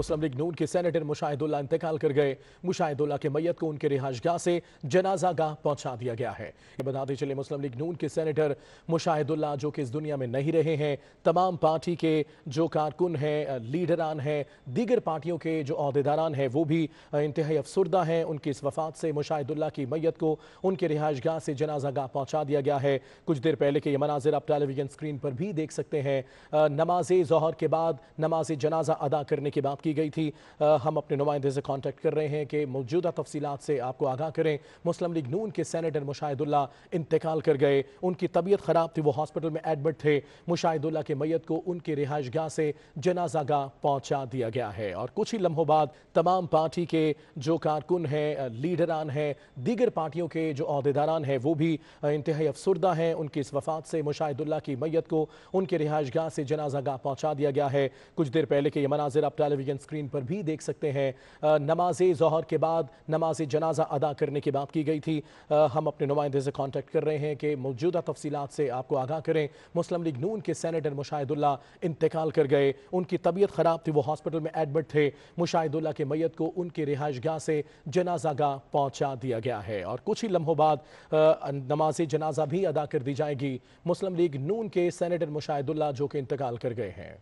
मुस्लिम league नून के senator Mushahidullah इंतकाल कर गए मुशाहिदुल्ला के मैयत को उनके गाह से जनाजा गाह पहुंचा दिया गया है ये बताते चले मुस्लिम लीग नून के सेनेटर मुशाहिदुल्ला जो कि इस दुनिया में नहीं रहे हैं तमाम पार्टी के जो कारकुन हैं लीडरान हैं दीगर पार्टियों के जो अहदेदारान हैं वो भी इंतहाई अफसरदा हैं उनकी इस वफात से मुशाहिदुल्ला की मैयत को उनके गाह से जनाजा गाह पहुँचा दिया गया है कुछ देर पहले के ये मनाजिर आप टेलीविजन स्क्रीन पर भी देख सकते हैं नमाज जहर के बाद नमाज जनाजा अदा करने के बाद की गई थी हम अपने नुमाइंदे से कॉन्टैक्ट कर रहे हैं कि मौजूदा तफसीत से आपको आगाह करें मुस्लिम लीग नून के सैनटर मुशाहिदुल्ला इंतकाल कर गए उनकी तबीयत ख़राब थी वो हॉस्पिटल में एडमिट थे मुशाहिदुल्ला के मैत को उनके रिहाइश गाह से जनाजा गाह पहुँचा दिया गया है और कुछ ही लम्हों बाद तमाम पार्टी के जो कारकुन हैं लीडरान हैं दीगर पार्टियों के जो अहदेदारान हैं वो भी इंतहाई अफसरदा हैं उनकी इस वफात से मुशाहिदुल्ला की मैत को उनके रिहाइश गाह से जनाजा गाह पहुँचा दिया गया है कुछ देर पहले के ये मनाजिर आप टेलीविजन टेलीविजन स्क्रीन पर भी देख सकते हैं नमाज जहर के बाद नमाज जनाजा अदा करने की बात की गई थी हम अपने नुमाइंदे से कॉन्टैक्ट कर रहे हैं कि मौजूदा तफसीत से आपको आगाह करें मुस्लिम लीग नून के सैनेटर मुशाहिदुल्ला इंतकाल कर गए उनकी तबीयत ख़राब थी वो हॉस्पिटल में एडमिट थे मुशाहिदुल्ला के मैत को उनके रिहाइश गाह से जनाजा गाह पहुँचा दिया गया है और कुछ ही लम्हों बाद नमाज जनाजा भी अदा कर दी जाएगी मुस्लिम लीग नून के सैनेटर मुशाहिदुल्ला जो कि इंतकाल कर गए हैं